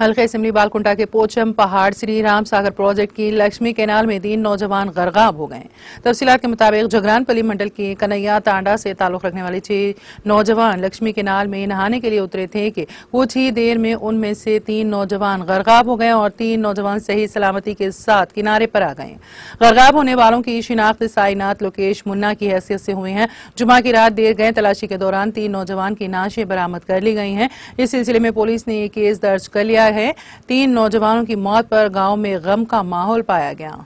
हल्के सिमली बालकुंडा के पोचम पहाड़ श्री राम सागर प्रोजेक्ट की लक्ष्मी कैनाल में तीन नौजवान गरगाब हो गए तफसीलात के मुताबिक जगरानपली मंडल के कन्हैया तांडा से ताल्लुक रखने वाले छह नौजवान लक्ष्मी कैनाल में नहाने के लिए उतरे थे कि कुछ ही देर में उनमें से तीन नौजवान गरगाब हो गए और तीन नौजवान सही सलामती के साथ किनारे पर आ गए गरगाब होने वालों की शिनाख्त साइनाथ लोकेश मुन्ना की हैसियत से हुई है जुमा की रात देर गए तलाशी के दौरान तीन नौजवान की नाशें बरामद कर ली गई हैं इस सिलसिले में पुलिस ने ये केस दर्ज कर लिया किया है तीन नौजवानों की मौत पर गांव में गम का माहौल पाया गया